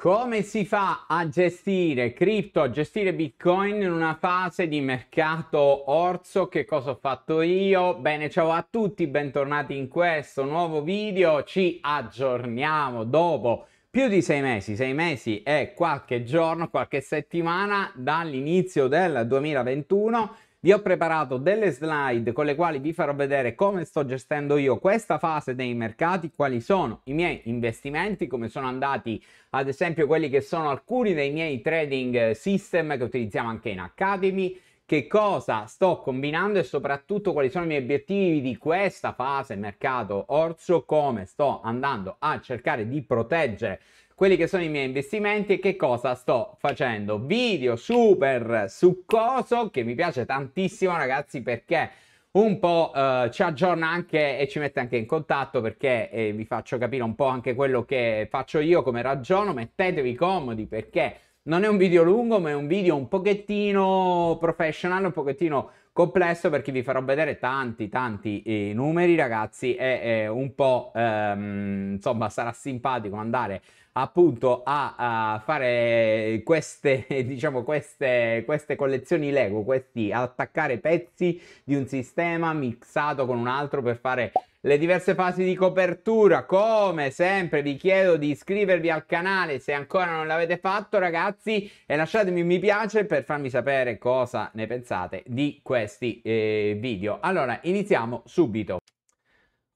Come si fa a gestire cripto, a gestire Bitcoin in una fase di mercato orso? Che cosa ho fatto io? Bene, ciao a tutti, bentornati in questo nuovo video. Ci aggiorniamo dopo più di sei mesi, sei mesi e qualche giorno, qualche settimana dall'inizio del 2021 vi ho preparato delle slide con le quali vi farò vedere come sto gestendo io questa fase dei mercati, quali sono i miei investimenti, come sono andati ad esempio quelli che sono alcuni dei miei trading eh, system che utilizziamo anche in Academy, che cosa sto combinando e soprattutto quali sono i miei obiettivi di questa fase mercato orso, come sto andando a cercare di proteggere quelli che sono i miei investimenti e che cosa sto facendo. Video super succoso che mi piace tantissimo ragazzi perché un po' eh, ci aggiorna anche e ci mette anche in contatto perché eh, vi faccio capire un po' anche quello che faccio io come ragiono, mettetevi comodi perché non è un video lungo ma è un video un pochettino professional, un pochettino complesso perché vi farò vedere tanti tanti eh, numeri ragazzi e eh, un po' ehm, insomma sarà simpatico andare appunto a, a fare queste, diciamo, queste, queste collezioni Lego, questi attaccare pezzi di un sistema mixato con un altro per fare le diverse fasi di copertura. Come sempre vi chiedo di iscrivervi al canale se ancora non l'avete fatto ragazzi e lasciatemi un mi piace per farmi sapere cosa ne pensate di questi eh, video. Allora iniziamo subito.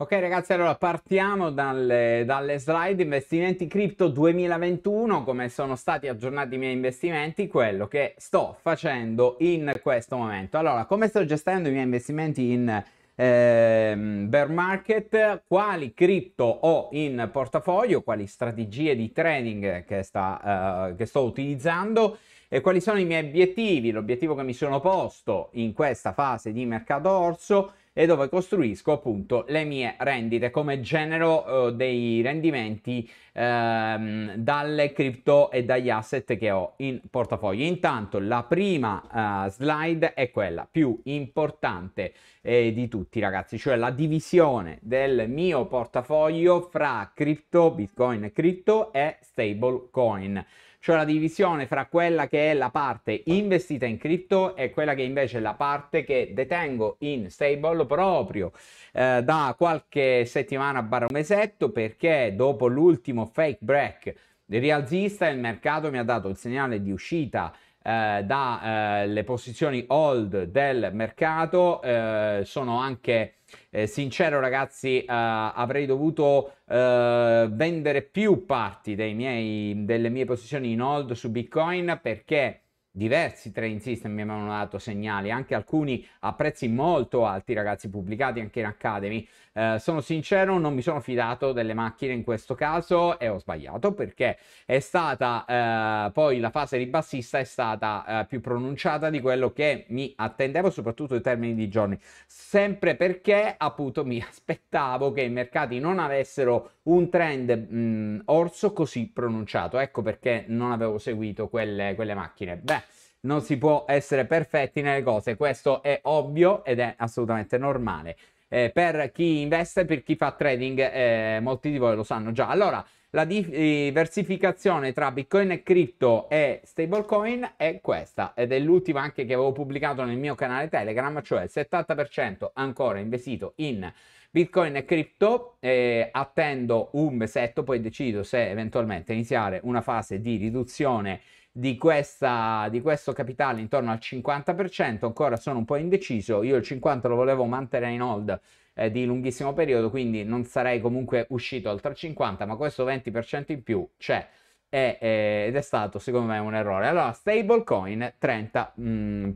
Ok ragazzi, allora partiamo dalle, dalle, slide investimenti cripto 2021, come sono stati aggiornati i miei investimenti, quello che sto facendo in questo momento. Allora, come sto gestendo i miei investimenti in eh, bear market, quali cripto ho in portafoglio, quali strategie di trading che, sta, eh, che sto utilizzando e quali sono i miei obiettivi, l'obiettivo che mi sono posto in questa fase di mercato orso e dove costruisco appunto le mie rendite, come genero eh, dei rendimenti ehm, dalle cripto e dagli asset che ho in portafoglio. Intanto la prima eh, slide è quella più importante eh, di tutti ragazzi, cioè la divisione del mio portafoglio fra cripto, bitcoin cripto e stablecoin cioè la divisione fra quella che è la parte investita in cripto e quella che invece è la parte che detengo in stable proprio eh, da qualche settimana barra mesetto perché dopo l'ultimo fake break rialzista il mercato mi ha dato il segnale di uscita eh, dalle eh, posizioni hold del mercato. Eh, sono anche eh, sincero ragazzi, avrei dovuto vendere più parti miei, delle mie posizioni in hold su Bitcoin perché diversi trading system mi avevano dato segnali, anche alcuni a prezzi molto alti, ragazzi, pubblicati anche in Academy. Eh, sono sincero, non mi sono fidato delle macchine in questo caso e ho sbagliato perché è stata eh, poi la fase ribassista è stata eh, più pronunciata di quello che mi attendevo, soprattutto in termini di giorni, sempre perché appunto mi aspettavo che i mercati non avessero un trend mh, mm, orso così pronunciato. Ecco perché non avevo seguito quelle, quelle macchine. Beh, non si può essere perfetti nelle cose, questo è ovvio ed è assolutamente normale. Eh, per chi investe, per chi fa trading, eh, molti di voi lo sanno già. Allora, la diversificazione tra Bitcoin e cripto e stablecoin è questa ed è l'ultima anche che avevo pubblicato nel mio canale Telegram, cioè il 70% ancora investito in Bitcoin e cripto, eh, attendo un mesetto, poi decido se eventualmente iniziare una fase di riduzione di, questa, di questo capitale intorno al 50%, ancora sono un po' indeciso, io il 50% lo volevo mantenere in hold eh, di lunghissimo periodo, quindi non sarei comunque uscito oltre il 50%, ma questo 20% in più c'è e, eh, ed è stato secondo me un errore. Allora, stablecoin 30%. Mm,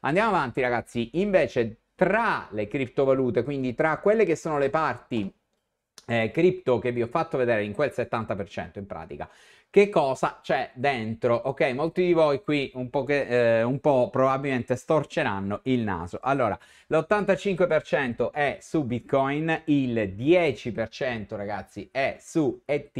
Andiamo avanti ragazzi, invece tra le criptovalute, quindi tra quelle che sono le parti eh, cripto che vi ho fatto vedere in quel 70% in pratica che cosa c'è dentro. Ok, molti di voi qui un po', che, eh, un po probabilmente storceranno il naso. Allora, l'85% è su Bitcoin, il 10% ragazzi è su ETH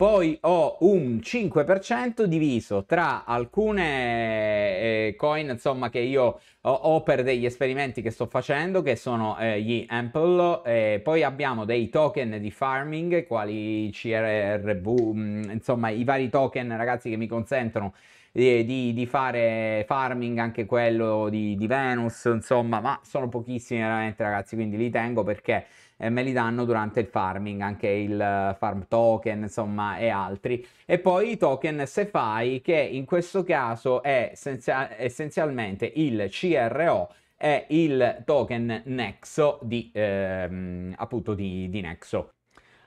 poi ho un 5% diviso tra alcune eh, coin, insomma, che io ho, per degli esperimenti che sto facendo, che sono eh, gli Ample. Eh, poi abbiamo dei token di farming, quali CRRV, mm, insomma, i vari token, ragazzi, che mi consentono di, di, fare farming, anche quello di, di Venus, insomma, ma sono pochissimi veramente, ragazzi, quindi li tengo perché eh, me li danno durante il farming, anche il eh, farm token, insomma, e altri. E poi i token SeFi, che in questo caso è essenzia- essenzialmente il CRO è il token Nexo di, ehm, appunto di, di Nexo.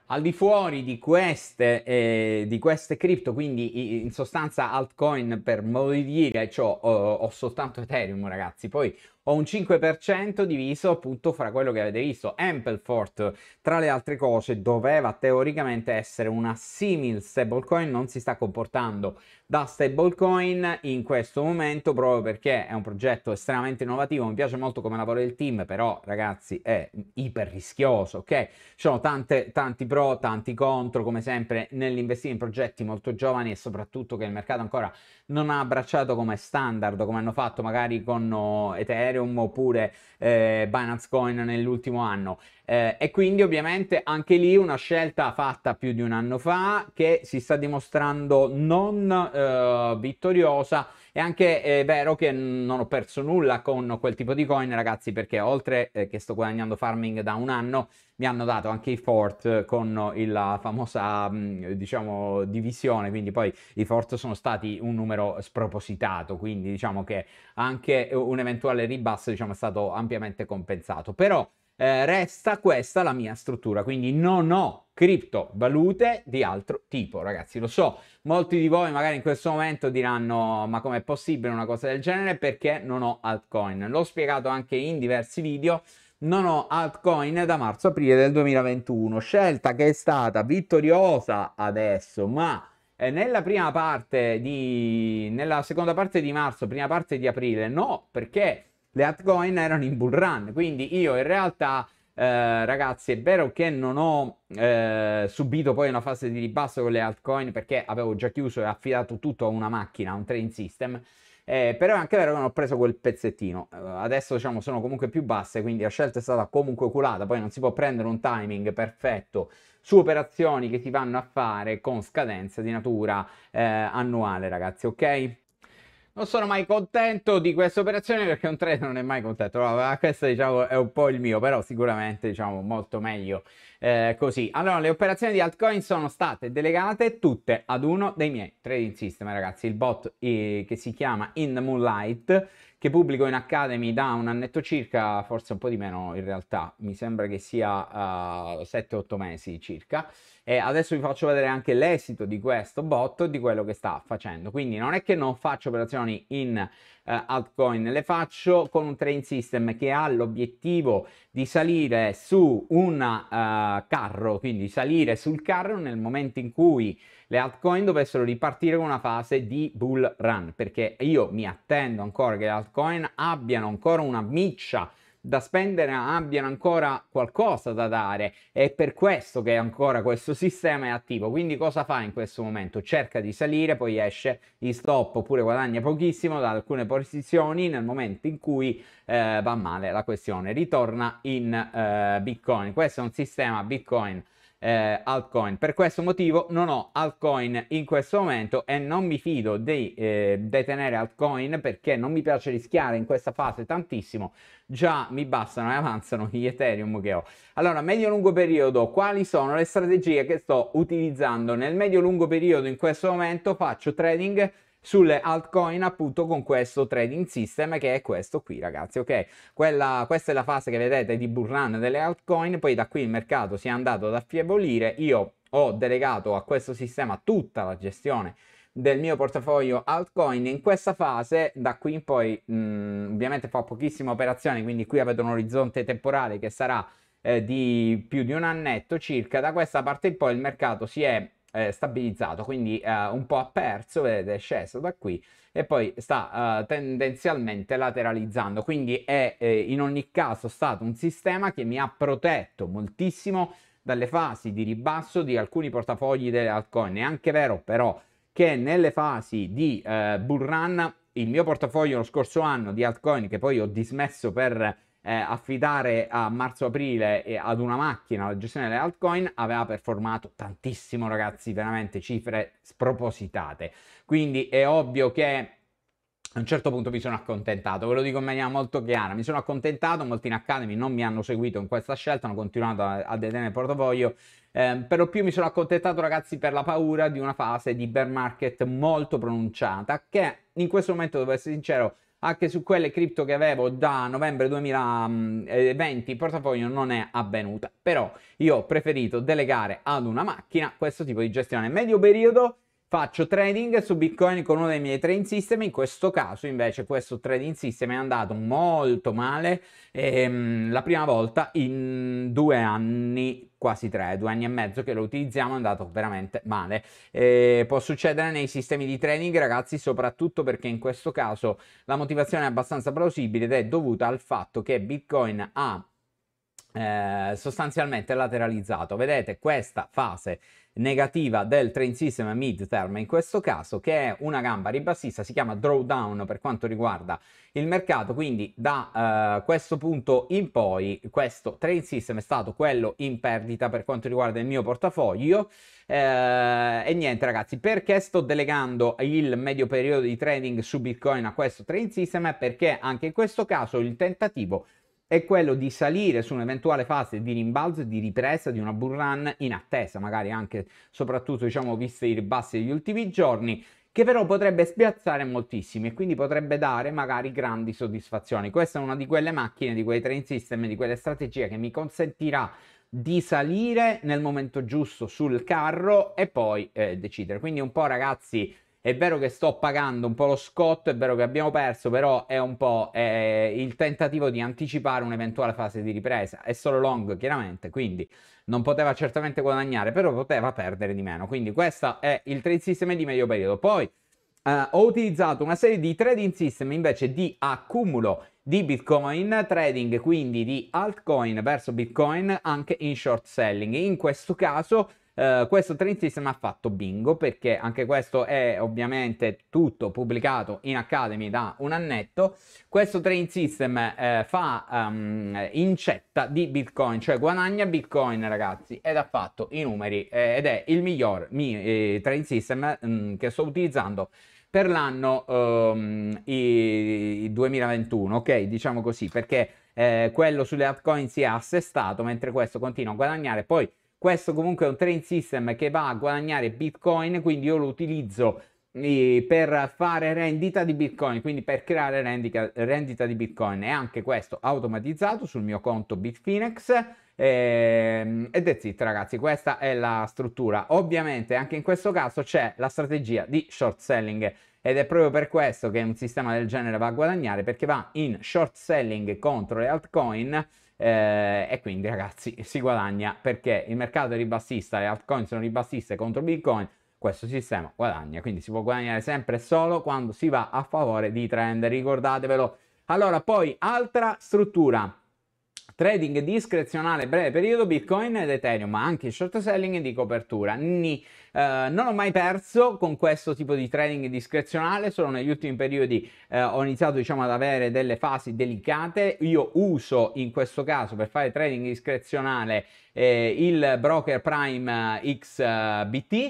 Al di fuori di queste, eh, di queste cripto, quindi in sostanza altcoin per modo di dire, cioè, ho, eh, ho soltanto Ethereum ragazzi, poi ho un 5% diviso appunto fra quello che avete visto. Ampleforth, tra le altre cose, doveva teoricamente essere una simil stablecoin, non si sta comportando da stablecoin in questo momento proprio perché è un progetto estremamente innovativo, mi piace molto come lavora il team, però ragazzi è iper rischioso, ok? Ci sono tante, tanti pro, tanti contro, come sempre nell'investire in progetti molto giovani e soprattutto che il mercato ancora non ha abbracciato come standard, come hanno fatto magari con eh, Ethereum Ethereum oppure eh, Binance Coin nell'ultimo anno eh, e quindi ovviamente anche lì una scelta fatta più di un anno fa che si sta dimostrando non eh, vittoriosa. E anche eh, è vero che non ho perso nulla con quel tipo di coin, ragazzi, perché oltre eh, che sto guadagnando farming da un anno, mi hanno dato anche i fort con la famosa, mm, diciamo, divisione, quindi poi i fort sono stati un numero spropositato, quindi diciamo che anche un eventuale ribasso, diciamo, è stato ampiamente compensato. Però eh, resta questa la mia struttura, quindi non ho criptovalute di altro tipo, ragazzi. Lo so, molti di voi magari in questo momento diranno "Ma com'è possibile una cosa del genere? Perché non ho altcoin?". L'ho spiegato anche in diversi video. Non ho altcoin da marzo-aprile del 2021, scelta che è stata vittoriosa adesso, ma eh, nella prima parte di nella seconda parte di marzo, prima parte di aprile, no, perché le altcoin erano in bull run. Quindi io in realtà, eh, ragazzi, è vero che non ho eh, subito poi una fase di ribasso con le altcoin perché avevo già chiuso e affidato tutto a una macchina, a un trading system. Eh, però è anche vero che non ho preso quel pezzettino. Eh, adesso diciamo sono comunque più basse, quindi la scelta è stata comunque curata. Poi non si può prendere un timing perfetto su operazioni che si vanno a fare con scadenza di natura eh, annuale, ragazzi, ok? non sono mai contento di questa operazione perché un trader non è mai contento. No, questo diciamo è un po' il mio, però sicuramente diciamo molto meglio eh, così. Allora, le operazioni di altcoin sono state delegate tutte ad uno dei miei trading system, ragazzi. Il bot eh, che si chiama In the Moonlight, che pubblico in Academy da un annetto circa, forse un po' di meno in realtà, mi sembra che sia uh, eh, 7-8 mesi circa. E adesso vi faccio vedere anche l'esito di questo bot, di quello che sta facendo. Quindi non è che non faccio operazioni in eh, altcoin, le faccio con un train system che ha l'obiettivo di salire su un uh, eh, carro, quindi salire sul carro nel momento in cui le altcoin dovessero ripartire con una fase di bull run, perché io mi attendo ancora che le altcoin abbiano ancora una miccia da spendere abbiano ancora qualcosa da dare. È per questo che ancora questo sistema è attivo. Quindi cosa fa in questo momento? Cerca di salire, poi esce in stop oppure guadagna pochissimo da alcune posizioni nel momento in cui eh, va male la questione. Ritorna in eh, Bitcoin. Questo è un sistema Bitcoin eh, altcoin. Per questo motivo non ho altcoin in questo momento e non mi fido di eh, detenere altcoin perché non mi piace rischiare in questa fase tantissimo. Già mi bastano e avanzano gli Ethereum che ho. Allora, medio-lungo periodo, quali sono le strategie che sto utilizzando? Nel medio-lungo periodo in questo momento faccio trading sulle altcoin appunto con questo trading system che è questo qui ragazzi ok Quella, questa è la fase che vedete di bull run delle altcoin poi da qui il mercato si è andato ad affievolire io ho delegato a questo sistema tutta la gestione del mio portafoglio altcoin in questa fase da qui in poi mh, mm, ovviamente fa pochissime operazioni quindi qui avete un orizzonte temporale che sarà eh, di più di un annetto circa da questa parte in poi il mercato si è eh, stabilizzato, quindi eh, un po' ha perso, vedete, è sceso da qui e poi sta eh, tendenzialmente lateralizzando, quindi è eh, in ogni caso stato un sistema che mi ha protetto moltissimo dalle fasi di ribasso di alcuni portafogli delle altcoin. È anche vero però che nelle fasi di eh, bull run il mio portafoglio lo scorso anno di altcoin che poi ho dismesso per eh, affidare a marzo-aprile eh, ad una macchina la gestione delle altcoin aveva performato tantissimo, ragazzi, veramente cifre spropositate. Quindi è ovvio che a un certo punto mi sono accontentato, ve lo dico in maniera molto chiara, mi sono accontentato, molti in Academy non mi hanno seguito in questa scelta, hanno continuato a, a detenere il portafoglio, eh, per lo più mi sono accontentato ragazzi per la paura di una fase di bear market molto pronunciata che in questo momento, devo essere sincero, anche su quelle cripto che avevo da novembre 2020 il portafoglio non è avvenuta, però io ho preferito delegare ad una macchina questo tipo di gestione medio periodo faccio trading su Bitcoin con uno dei miei trading system, in questo caso invece questo trading system è andato molto male ehm, la prima volta in due anni quasi tre, due anni e mezzo che lo utilizziamo è andato veramente male. Eh, può succedere nei sistemi di trading ragazzi soprattutto perché in questo caso la motivazione è abbastanza plausibile ed è dovuta al fatto che Bitcoin ha eh, sostanzialmente lateralizzato. Vedete questa fase negativa del train system mid term in questo caso che è una gamba ribassista si chiama drawdown per quanto riguarda il mercato quindi da eh, questo punto in poi questo train system è stato quello in perdita per quanto riguarda il mio portafoglio eh, e niente ragazzi perché sto delegando il medio periodo di trading su bitcoin a questo train system è perché anche in questo caso il tentativo è quello di salire su un'eventuale fase di rimbalzo e di ripresa di una bull run in attesa, magari anche soprattutto diciamo viste i ribassi degli ultimi giorni che però potrebbe spiazzare moltissimi e quindi potrebbe dare magari grandi soddisfazioni. Questa è una di quelle macchine, di quei train system, di quelle strategie che mi consentirà di salire nel momento giusto sul carro e poi eh, decidere. Quindi un po' ragazzi è vero che sto pagando un po' lo scotto, è vero che abbiamo perso, però è un po' eh, il tentativo di anticipare un'eventuale fase di ripresa. È solo long, chiaramente, quindi non poteva certamente guadagnare, però poteva perdere di meno. Quindi questo è il trading system di medio periodo. Poi Uh, ho utilizzato una serie di trading system invece di accumulo di Bitcoin, trading quindi di altcoin verso Bitcoin anche in short selling. In questo caso eh, questo questo Trentissimo ha fatto bingo perché anche questo è ovviamente tutto pubblicato in Academy da un annetto. Questo Train System eh, fa um, incetta di Bitcoin, cioè guadagna Bitcoin ragazzi ed ha fatto i numeri eh, ed è il miglior mi, eh, Train System mh, mm, che sto utilizzando per l'anno um, i, 2021, ok? Diciamo così perché eh, quello sulle altcoin si è assestato mentre questo continua a guadagnare poi questo comunque è un trade system che va a guadagnare Bitcoin, quindi io lo utilizzo eh, per fare rendita di bitcoin quindi per creare rendita, rendita di bitcoin e anche questo automatizzato sul mio conto bitfinex ehm, e, ed è it ragazzi questa è la struttura ovviamente anche in questo caso c'è la strategia di short selling ed è proprio per questo che un sistema del genere va a guadagnare perché va in short selling contro le altcoin eh, e quindi ragazzi si guadagna perché il mercato è ribassista, le altcoin sono ribassiste contro Bitcoin, questo sistema guadagna, quindi si può guadagnare sempre e solo quando si va a favore di trend, ricordatevelo. Allora, poi altra struttura, trading discrezionale breve periodo Bitcoin ed Ethereum, ma anche short selling di copertura. Ni, eh, non ho mai perso con questo tipo di trading discrezionale, solo negli ultimi periodi eh, ho iniziato diciamo ad avere delle fasi delicate. Io uso in questo caso per fare trading discrezionale eh, il broker Prime eh, XBT eh,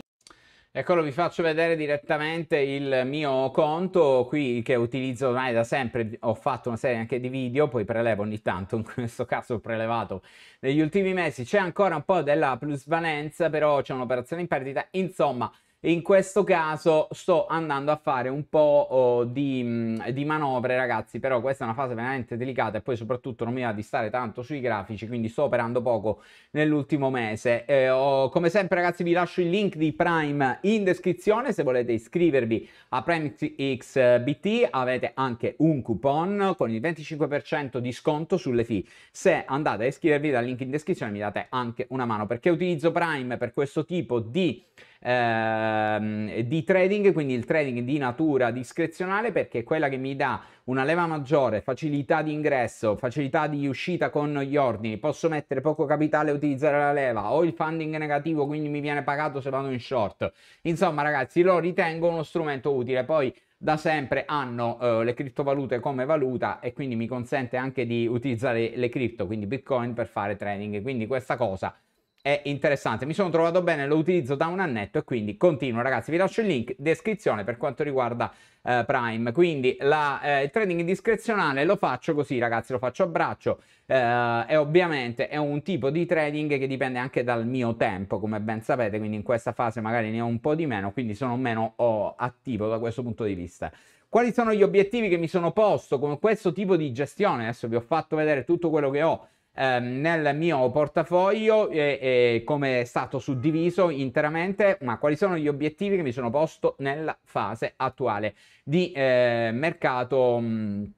Eccolo, vi faccio vedere direttamente il mio conto qui che utilizzo ormai da sempre, ho fatto una serie anche di video, poi prelevo ogni tanto, in questo caso ho prelevato negli ultimi mesi, c'è ancora un po' della plusvalenza, però c'è un'operazione in perdita, insomma in questo caso sto andando a fare un po' oh, di, di, manovre, ragazzi, però questa è una fase veramente delicata e poi soprattutto non mi va di stare tanto sui grafici, quindi sto operando poco nell'ultimo mese. Eh, oh, come sempre, ragazzi, vi lascio il link di Prime in descrizione se volete iscrivervi a Prime XBT, avete anche un coupon con il 25% di sconto sulle fee. Se andate a iscrivervi dal link in descrizione mi date anche una mano perché utilizzo Prime per questo tipo di ehm, di trading, quindi il trading di natura discrezionale perché è quella che mi dà una leva maggiore, facilità di ingresso, facilità di uscita con gli ordini, posso mettere poco capitale e utilizzare la leva, ho il funding negativo quindi mi viene pagato se vado in short. Insomma ragazzi lo ritengo uno strumento utile, poi da sempre hanno uh, le criptovalute come valuta e quindi mi consente anche di utilizzare le cripto, quindi Bitcoin per fare trading, quindi questa cosa è interessante. Mi sono trovato bene, lo utilizzo da un annetto e quindi continuo ragazzi. Vi lascio il link in descrizione per quanto riguarda eh, Prime. Quindi la, eh, il trading discrezionale lo faccio così ragazzi, lo faccio a braccio eh, e ovviamente è un tipo di trading che dipende anche dal mio tempo come ben sapete, quindi in questa fase magari ne ho un po' di meno, quindi sono meno oh, attivo da questo punto di vista. Quali sono gli obiettivi che mi sono posto con questo tipo di gestione? Adesso vi ho fatto vedere tutto quello che ho ehm, nel mio portafoglio e, e come è stato suddiviso interamente, ma quali sono gli obiettivi che mi sono posto nella fase attuale di eh, mercato. Mh,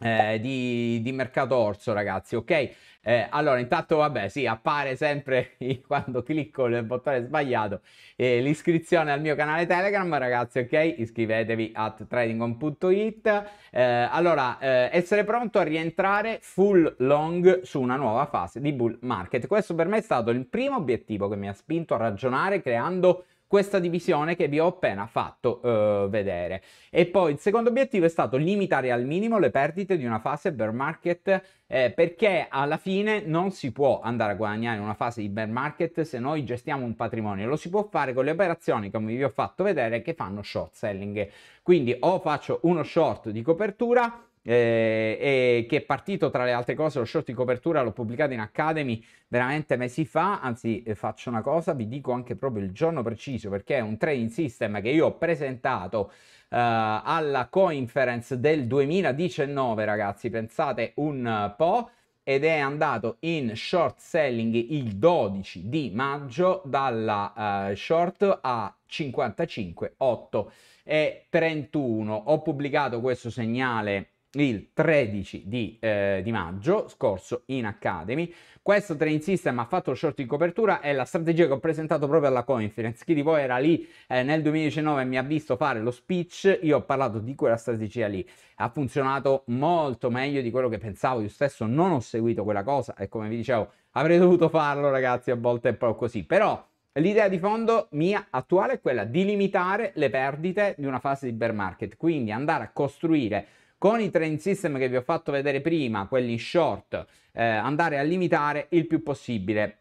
eh, di, di, mercato orso ragazzi ok eh, allora intanto vabbè si sì, appare sempre quando clicco nel bottone sbagliato eh, l'iscrizione al mio canale telegram ragazzi ok iscrivetevi a tradingon.it eh, allora eh, essere pronto a rientrare full long su una nuova fase di bull market questo per me è stato il primo obiettivo che mi ha spinto a ragionare creando questa divisione che vi ho appena fatto uh, vedere. E poi il secondo obiettivo è stato limitare al minimo le perdite di una fase bear market eh, perché alla fine non si può andare a guadagnare in una fase di bear market se noi gestiamo un patrimonio. Lo si può fare con le operazioni, come vi ho fatto vedere, che fanno short selling. Quindi o faccio uno short di copertura eh, che è partito tra le altre cose, lo short di copertura l'ho pubblicato in Academy veramente mesi fa, anzi eh, faccio una cosa, vi dico anche proprio il giorno preciso perché è un trading system che io ho presentato eh, alla conference del 2019 ragazzi, pensate un eh, po' ed è andato in short selling il 12 di maggio dalla uh, short a 55,8 e 31. Ho pubblicato questo segnale il 13 di, eh, di, maggio scorso in Academy. Questo trading system ha fatto short in copertura, è la strategia che ho presentato proprio alla Coinference. Chi di voi era lì eh, nel 2019 e mi ha visto fare lo speech, io ho parlato di quella strategia lì. Ha funzionato molto meglio di quello che pensavo, io stesso non ho seguito quella cosa e come vi dicevo avrei dovuto farlo ragazzi a volte è proprio così, però... L'idea di fondo mia attuale è quella di limitare le perdite di una fase di bear market, quindi andare a costruire con i trend system che vi ho fatto vedere prima, quelli short, eh, andare a limitare il più possibile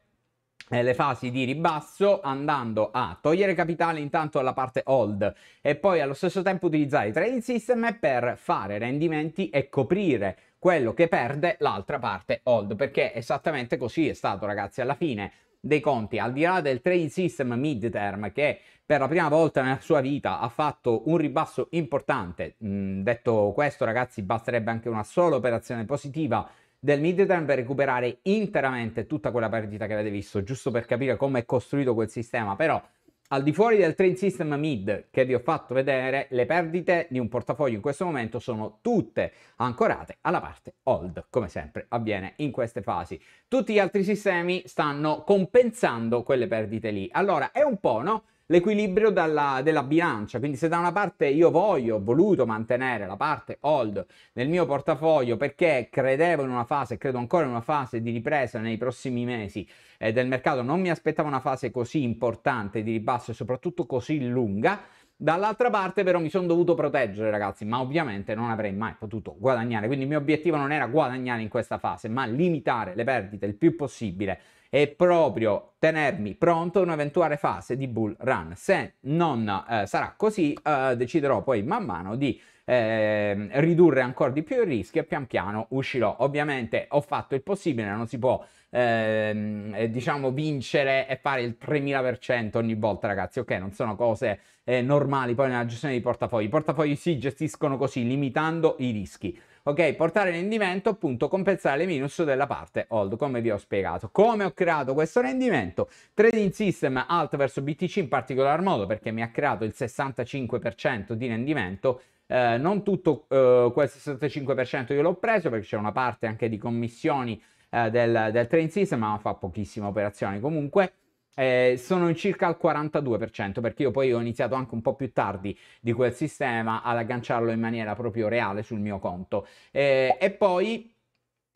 eh, le fasi di ribasso andando a togliere capitale intanto alla parte hold e poi allo stesso tempo utilizzare i trading system per fare rendimenti e coprire quello che perde l'altra parte hold perché esattamente così è stato ragazzi alla fine dei conti, al di là del trading system midterm che per la prima volta nella sua vita ha fatto un ribasso importante, mh, mm, detto questo ragazzi basterebbe anche una sola operazione positiva del midterm per recuperare interamente tutta quella perdita che avete visto, giusto per capire come è costruito quel sistema, però al di fuori del trade system mid che vi ho fatto vedere, le perdite di un portafoglio in questo momento sono tutte ancorate alla parte hold, come sempre avviene in queste fasi. Tutti gli altri sistemi stanno compensando quelle perdite lì. Allora è un po', no? l'equilibrio dalla, della bilancia. Quindi se da una parte io voglio, ho voluto mantenere la parte hold nel mio portafoglio perché credevo in una fase, credo ancora in una fase di ripresa nei prossimi mesi eh, del mercato, non mi aspettavo una fase così importante di ribasso e soprattutto così lunga. Dall'altra parte però mi sono dovuto proteggere ragazzi, ma ovviamente non avrei mai potuto guadagnare, quindi il mio obiettivo non era guadagnare in questa fase, ma limitare le perdite il più possibile e proprio tenermi pronto a un'eventuale fase di bull run. Se non eh, sarà così, eh, deciderò poi man mano di eh, ridurre ancora di più il rischio e pian piano uscirò. Ovviamente ho fatto il possibile, non si può ehm, eh, diciamo vincere e fare il 3000% ogni volta, ragazzi. Ok, non sono cose eh, normali poi nella gestione dei portafogli. I portafogli si gestiscono così, limitando i rischi ok? Portare rendimento, appunto, compensare le minus della parte hold, come vi ho spiegato. Come ho creato questo rendimento? Trading system alt verso BTC in particolar modo perché mi ha creato il 65% di rendimento eh, non tutto eh, quel 65% io l'ho preso perché c'è una parte anche di commissioni eh, del, del train system, ma fa pochissime operazioni comunque eh, sono circa al 42%, perché io poi ho iniziato anche un po' più tardi di quel sistema ad agganciarlo in maniera proprio reale sul mio conto. Eh, e poi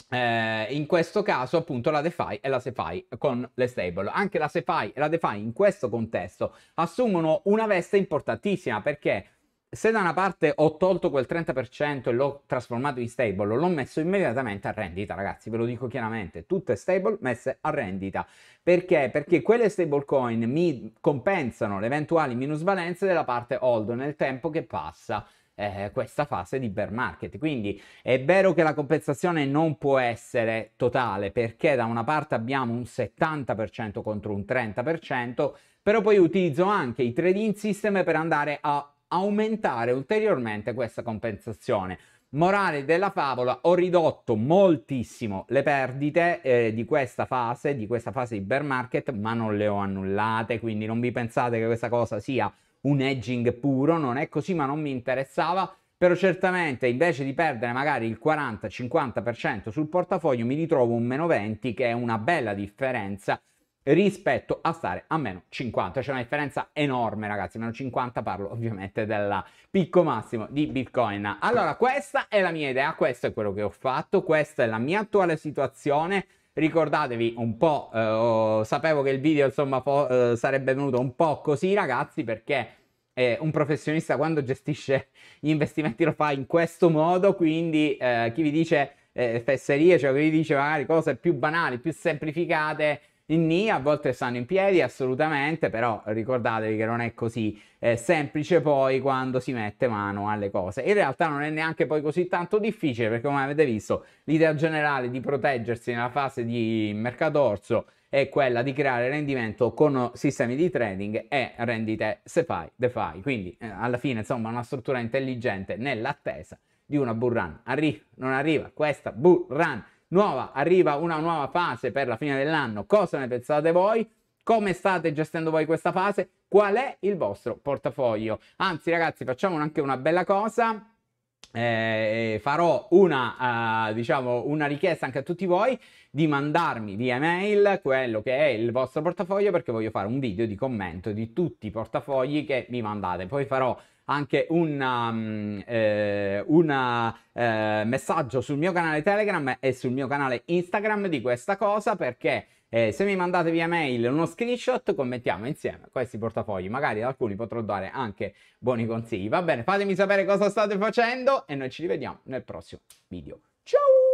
eh, in questo caso appunto la DeFi e la SeFi con le stable. Anche la SeFi e la DeFi in questo contesto assumono una veste importantissima perché se da una parte ho tolto quel 30% e l'ho trasformato in stable, l'ho messo immediatamente a rendita, ragazzi, ve lo dico chiaramente, tutte stable messe a rendita. Perché? Perché quelle stablecoin mi compensano le eventuali minusvalenze della parte hold nel tempo che passa eh, questa fase di bear market. Quindi è vero che la compensazione non può essere totale perché da una parte abbiamo un 70% contro un 30%, però poi utilizzo anche i trading system per andare a aumentare ulteriormente questa compensazione. Morale della favola, ho ridotto moltissimo le perdite eh, di questa fase, di questa fase di bear market, ma non le ho annullate, quindi non vi pensate che questa cosa sia un edging puro, non è così, ma non mi interessava, però certamente invece di perdere magari il 40-50% sul portafoglio mi ritrovo un meno 20 che è una bella differenza rispetto a stare a meno 50. C'è una differenza enorme, ragazzi. Meno 50 parlo ovviamente del picco massimo di Bitcoin. Allora, questa è la mia idea, questo è quello che ho fatto, questa è la mia attuale situazione. Ricordatevi un po', eh, oh, sapevo che il video insomma po- eh, sarebbe venuto un po' così, ragazzi, perché eh, un professionista quando gestisce gli investimenti lo fa in questo modo, quindi eh, chi vi dice eh, fesserie, cioè chi vi dice magari cose più banali, più semplificate, in ni, a volte stanno in piedi assolutamente, però ricordatevi che non è così eh, semplice poi quando si mette mano alle cose. In realtà non è neanche poi così tanto difficile perché come avete visto l'idea generale di proteggersi nella fase di mercato orso è quella di creare rendimento con sistemi di trading e rendite se SeFi, DeFi. Quindi eh, alla fine insomma una struttura intelligente nell'attesa di una bull run. Arriva, non arriva questa bull run nuova, arriva una nuova fase per la fine dell'anno. Cosa ne pensate voi? Come state gestendo voi questa fase? Qual è il vostro portafoglio? Anzi, ragazzi, facciamo anche una bella cosa. Eh, farò una, uh, diciamo, una richiesta anche a tutti voi di mandarmi via mail quello che è il vostro portafoglio perché voglio fare un video di commento di tutti i portafogli che mi mandate. Poi farò anche un um, eh, eh, messaggio sul mio canale Telegram e sul mio canale Instagram di questa cosa perché eh, se mi mandate via mail uno screenshot, commentiamo insieme questi portafogli. Magari ad alcuni potrò dare anche buoni consigli. Va bene, fatemi sapere cosa state facendo e noi ci rivediamo nel prossimo video. Ciao!